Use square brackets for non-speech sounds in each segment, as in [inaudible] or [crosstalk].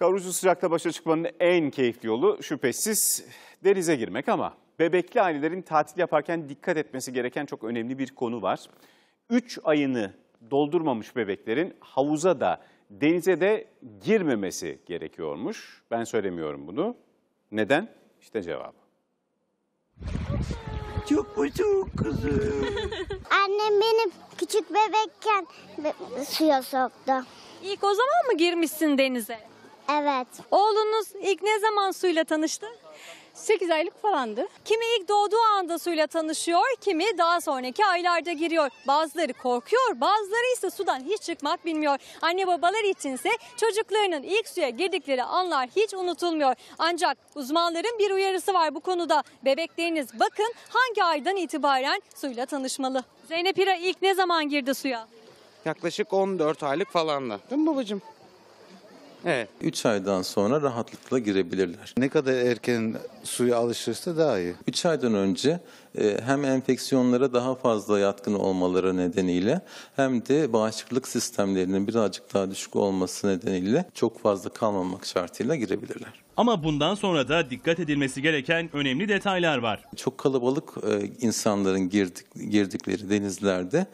Kavurucu sıcakta başa çıkmanın en keyifli yolu şüphesiz denize girmek ama bebekli ailelerin tatil yaparken dikkat etmesi gereken çok önemli bir konu var. 3 ayını doldurmamış bebeklerin havuza da denize de girmemesi gerekiyormuş. Ben söylemiyorum bunu. Neden? İşte cevabı. Çok uçuk kızım. [laughs] Annem benim küçük bebekken suya soktu. İlk o zaman mı girmişsin denize? Evet. Oğlunuz ilk ne zaman suyla tanıştı? 8 aylık falandı. Kimi ilk doğduğu anda suyla tanışıyor, kimi daha sonraki aylarda giriyor. Bazıları korkuyor, bazıları ise sudan hiç çıkmak bilmiyor. Anne babalar içinse çocuklarının ilk suya girdikleri anlar hiç unutulmuyor. Ancak uzmanların bir uyarısı var bu konuda. Bebekleriniz bakın hangi aydan itibaren suyla tanışmalı. Zeynep İra ilk ne zaman girdi suya? Yaklaşık 14 aylık falandı. Değil mi babacığım? Evet. 3 aydan sonra rahatlıkla girebilirler. Ne kadar erken suya alışırsa daha iyi. 3 aydan önce e, hem enfeksiyonlara daha fazla yatkın olmaları nedeniyle hem de bağışıklık sistemlerinin birazcık daha düşük olması nedeniyle çok fazla kalmamak şartıyla girebilirler. Ama bundan sonra da dikkat edilmesi gereken önemli detaylar var. Çok kalabalık e, insanların girdik, girdikleri denizlerde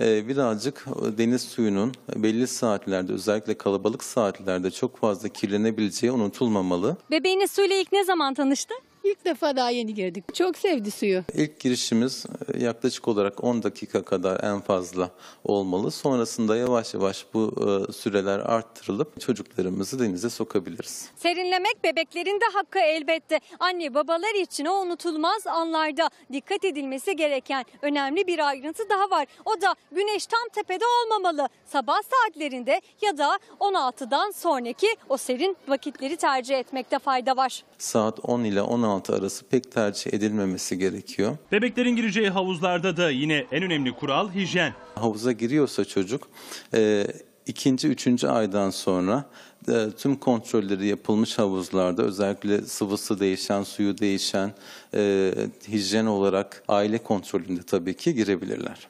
e, birazcık deniz suyunun belli saatlerde özellikle kalabalık saatlerde çok fazla kirlenebileceği unutulmamalı. Bebeğiniz suyla ilk ne zaman tanıştı? İlk defa daha yeni girdik. Çok sevdi suyu. İlk girişimiz e, yaklaşık olarak 10 dakika kadar en fazla olmalı. Sonrasında yavaş yavaş bu e, süreler arttırılıp çocuklarımızı denize sokabiliriz. Serinlemek bebeklerin de hakkı elbette. Anne babalar için o unutulmaz anlarda dikkat edilmesi gereken önemli bir ayrıntı daha var. O da güneş tam tepede olmamalı. Sabah saatlerinde ya da 16'dan sonraki o serin vakitleri tercih etmekte fayda var. Saat 10 ile 16 16 arası pek tercih edilmemesi gerekiyor. Bebeklerin gireceği havuzlarda da yine en önemli kural hijyen. Havuza giriyorsa çocuk e, ikinci, üçüncü aydan sonra e, tüm kontrolleri yapılmış havuzlarda özellikle sıvısı değişen, suyu değişen, e, hijyen olarak aile kontrolünde tabii ki girebilirler.